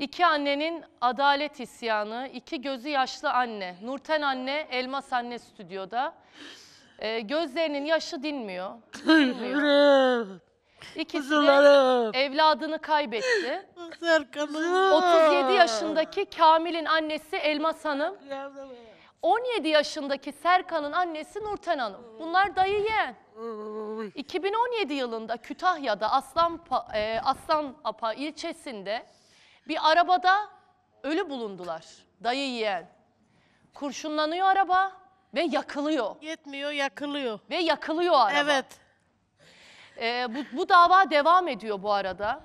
İki annenin adalet isyanı, iki gözü yaşlı anne, Nurten anne, Elmas anne stüdyoda. Ee, gözlerinin yaşı dinmiyor. dinmiyor. İkisi de evladını kaybetti. Serkan'ım. 37 yaşındaki Kamil'in annesi Elmas Hanım. 17 yaşındaki Serkan'ın annesi Nurten Hanım. Bunlar dayı yeğen. 2017 yılında Kütahya'da Aslan, e, Aslanapa ilçesinde bir arabada ölü bulundular. Dayı yiyen. Kurşunlanıyor araba ve yakılıyor. Yetmiyor yakılıyor. Ve yakılıyor araba. Evet. Ee, bu, bu dava devam ediyor bu arada.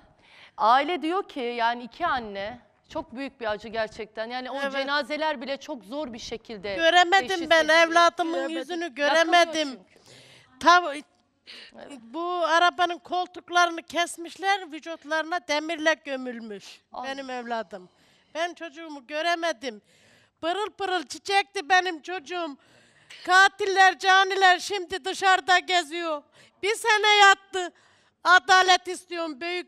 Aile diyor ki yani iki anne çok büyük bir acı gerçekten. Yani o Evet. cenazeler bile çok zor bir şekilde. Göremedim teşhis ben ediliyor. evlatımın yüzünü göremedim. çünkü. Bu arabanın koltuklarını kesmişler, vücutlarına demirle gömülmüş Ay. benim evladım. Ben çocuğumu göremedim. Pırıl pırıl çiçekti benim çocuğum. Katiller, caniler şimdi dışarıda geziyor. Bir sene yattı. Adalet istiyorum büyük.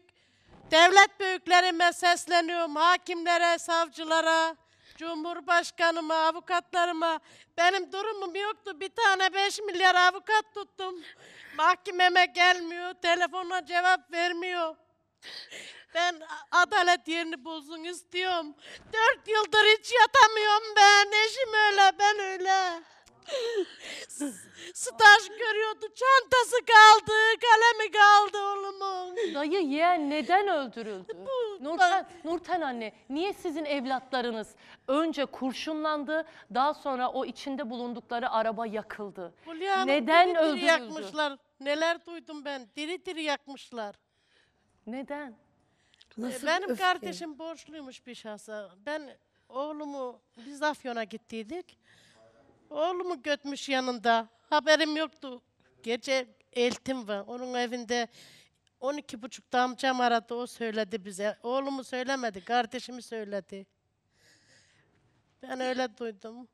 Devlet büyüklerime sesleniyorum, hakimlere, savcılara. Cumhurbaşkanıma, avukatlarıma benim durumum yoktu. Bir tane 5 milyar avukat tuttum. Mahkememe gelmiyor, telefona cevap vermiyor. Ben adalet yerini bulsun istiyorum. Dört yıldır hiç yatamıyorum ben. Eşim öyle, ben öyle. staj görüyordu. Çantası kaldı, kalemi kaldı oğlumun. Dayı yeğen neden öldürüldü? Bu- Nurten, Nurten anne niye sizin evlatlarınız önce kurşunlandı daha sonra o içinde bulundukları araba yakıldı? Hanım Neden diri diri öldürüldü? yakmışlar. Neler duydum ben. Diri diri yakmışlar. Neden? Nasıl e, Benim öfke? kardeşim borçluymuş bir şahsa. Ben oğlumu biz Afyon'a gittiydik. Oğlumu götmüş yanında. Haberim yoktu. Gece eltim var. Onun evinde 12 buçukta amcam aradı. O söyledi bize. Oğlumu söylemedi. Kardeşimi söyledi. Ben öyle duydum.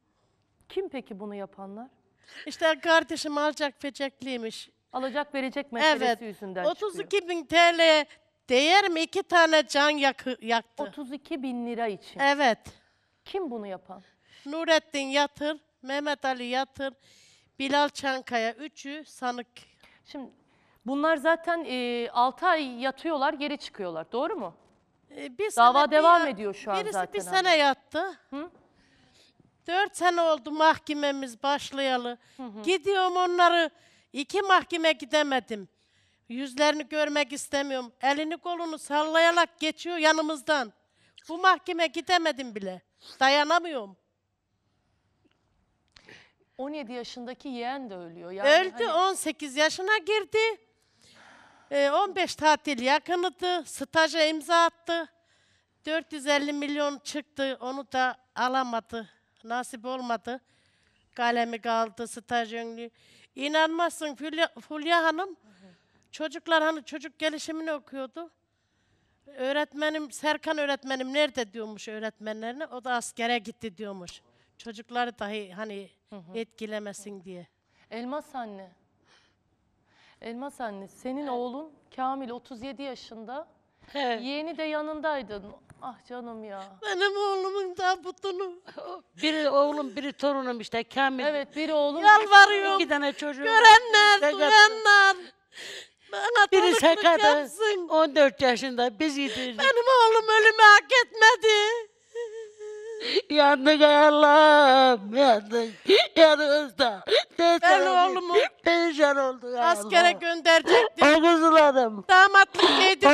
Kim peki bunu yapanlar? İşte kardeşim alacak fecekliymiş. Alacak verecek meselesi evet, yüzünden 32 çıkıyor. bin TL değer mi? iki tane can yak yaktı. 32 bin lira için. Evet. Kim bunu yapan? Nurettin Yatır, Mehmet Ali Yatır, Bilal Çankaya üçü sanık. Şimdi bunlar zaten e, 6 ay yatıyorlar, geri çıkıyorlar. Doğru mu? E, bir Dava sene, devam bir, ediyor şu an zaten. Birisi bir sene abi. yattı. Hı? Dört sene oldu mahkememiz başlayalı. Hı hı. Gidiyorum onları. iki mahkeme gidemedim. Yüzlerini görmek istemiyorum. Elini kolunu sallayarak geçiyor yanımızdan. Bu mahkeme gidemedim bile. Dayanamıyorum. 17 yaşındaki yeğen de ölüyor. Yani Öldü hani- 18 yaşına girdi. Ee, 15 tatil yakınıdı. Staja imza attı. 450 milyon çıktı. Onu da alamadı. Nasip olmadı. Kalemi kaldı staj yönlü. İnanmazsın Fulya, Fulya Hanım. Çocuklar hani çocuk gelişimini okuyordu. Öğretmenim Serkan öğretmenim nerede diyormuş öğretmenlerine. O da askere gitti diyormuş. Çocukları dahi hani etkilemesin diye. Elmas anne. Elmas anne senin oğlun Kamil 37 yaşında. Yeğeni de yanındaydın. Ah canım ya. Benim oğlumun tabutunu Biri oğlum, biri torunum işte Kamil. Evet biri oğlum. yalvarıyorum. İki tane çocuğum. var. Görenler, Sakat- duyanlar bana Biri sakat. 14 yaşında biz yedirdik. Benim oğlum ölümü hak etmez. Yandık ay Allah'ım yandık. Yanınızda. Ben oğlumu perişan oldu ya askere gönderecektim. Allah. Damatlık giydirdim.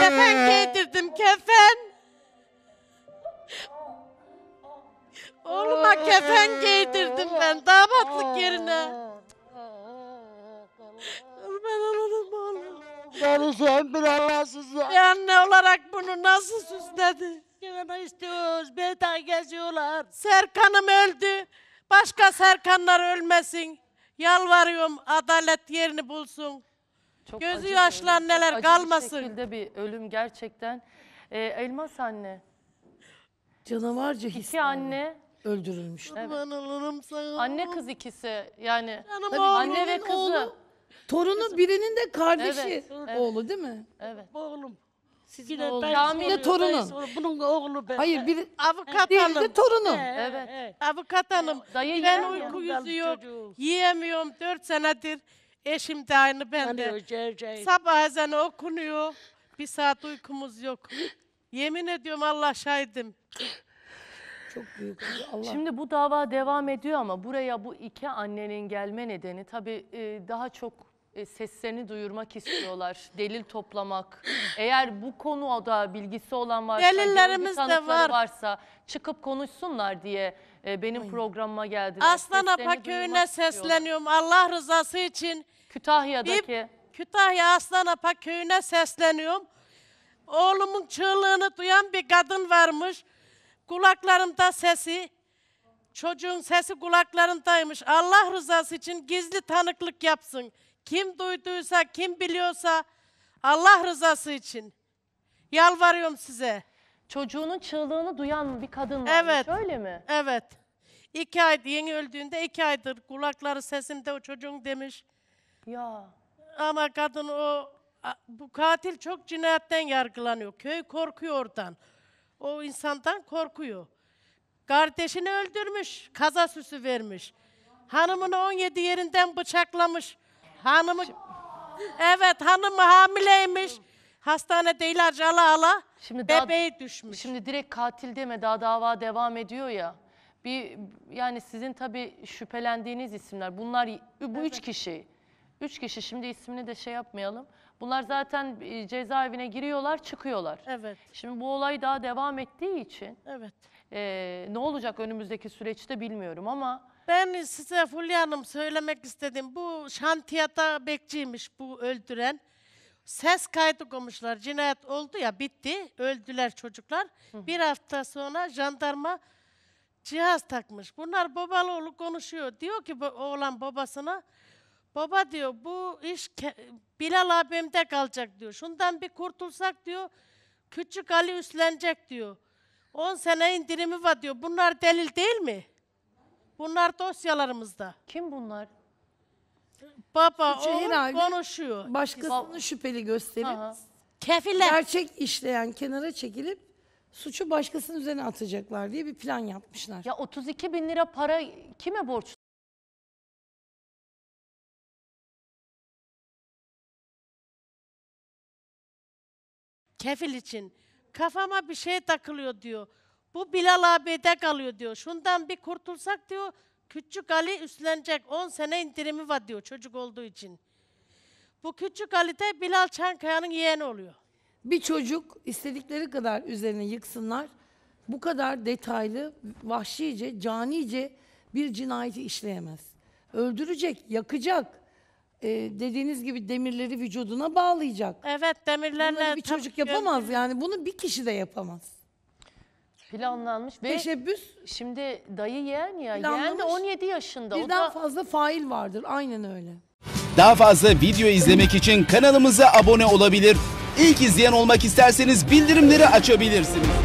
kefen giydirdim kefen. Oğluma kefen giydirdim ben damatlık yerine. Kurban olurum oğlum. sen bir Allahsızlığa. Bir anne olarak bunu nasıl süsledi? başkanı istiyoruz. Beni geziyorlar. Serkan'ım öldü. Başka Serkanlar ölmesin. Yalvarıyorum adalet yerini bulsun. Çok Gözü acı- yaşlı kalmasın. Bir şekilde bir ölüm gerçekten. Ee, Elmas anne, Canavarca his. İki anne, Öldürülmüş. Kurban anne kız ikisi yani Canım oğlumun anne ve kızı. oğlu. Torunu birinin de kardeşi Evet, evet. oğlu değil mi? Evet. Oğlum. Sizin bir de oğlunuz. dayısı Bunun oğlu ben. Hayır bir Avukat değil hanım. de torunum. Evet. Avukat hanım. Dayı Ben uyku yüzü yok. Yiyemiyorum dört senedir. Eşim de aynı ben hani Sabah ezanı okunuyor. Bir saat uykumuz yok. Yemin ediyorum Allah şahidim. Çok büyük. Allah. Şimdi bu dava devam ediyor ama buraya bu iki annenin gelme nedeni tabii e, daha çok e, seslerini duyurmak istiyorlar. Delil toplamak. Eğer bu konuda bilgisi olan varsa, Delillerimiz de var. varsa çıkıp konuşsunlar diye e, benim programıma geldiler. Aslan Apa köyüne sesleniyorum. Allah rızası için Kütahya'daki Kütahya Aslan Apa köyüne sesleniyorum. Oğlumun çığlığını duyan bir kadın varmış. Kulaklarımda sesi. Çocuğun sesi kulaklarındaymış. Allah rızası için gizli tanıklık yapsın. Kim duyduysa, kim biliyorsa Allah rızası için. Yalvarıyorum size. Çocuğunun çığlığını duyan bir kadın varmış Evet. öyle mi? Evet. İki ay yeni öldüğünde iki aydır kulakları sesimde o çocuğun demiş. Ya Ama kadın o bu katil çok cinayetten yargılanıyor. Köy korkuyor oradan. O insandan korkuyor. Kardeşini öldürmüş, kaza süsü vermiş. Hanımını 17 yerinden bıçaklamış. Hanımı Evet hanımı hamileymiş. Hastanede ilacı ala ala Şimdi daha- düşmüş. Şimdi direkt katil deme daha dava devam ediyor ya. Bir yani sizin tabii şüphelendiğiniz isimler. Bunlar bu üç kişi. Üç kişi şimdi ismini de şey yapmayalım. Bunlar zaten e, cezaevine giriyorlar, çıkıyorlar. Evet. Şimdi bu olay daha devam ettiği için Evet. Ee, ne olacak önümüzdeki süreçte bilmiyorum ama Ben size Fulya Hanım söylemek istedim. Bu şantiyata bekçiymiş bu öldüren. Ses kaydı koymuşlar. Cinayet oldu ya bitti. Öldüler çocuklar. Bir hafta sonra jandarma cihaz takmış. Bunlar babalı oğlu konuşuyor. Diyor ki bu oğlan babasına baba diyor bu iş ke- Bilal abimde kalacak diyor. Şundan bir kurtulsak diyor. Küçük Ali üstlenecek diyor. 10 sene indirimi var diyor. Bunlar delil değil mi? Bunlar dosyalarımızda. Kim bunlar? Baba Suçu oğul konuşuyor. Başkasını şüpheli gösterip kefile gerçek işleyen kenara çekilip suçu başkasının üzerine atacaklar diye bir plan yapmışlar. Ya 32 bin lira para kime borç? Kefil için. Kafama bir şey takılıyor diyor. Bu Bilal abide kalıyor diyor. Şundan bir kurtulsak diyor. Küçük Ali üstlenecek. 10 sene indirimi var diyor çocuk olduğu için. Bu küçük Ali de Bilal Çankaya'nın yeğeni oluyor. Bir çocuk istedikleri kadar üzerine yıksınlar. Bu kadar detaylı, vahşice, canice bir cinayeti işleyemez. Öldürecek, yakacak e, dediğiniz gibi demirleri vücuduna bağlayacak. Evet demirlerle... Bunları bir çocuk ki- yapamaz yani bunu bir kişi de yapamaz. Planlanmış ve Teşebbüs şimdi dayı yeğen ya. Yeğen de 17 yaşında. o birden da fazla fail vardır aynen öyle. Daha fazla video izlemek için kanalımıza abone olabilir. İlk izleyen olmak isterseniz bildirimleri açabilirsiniz.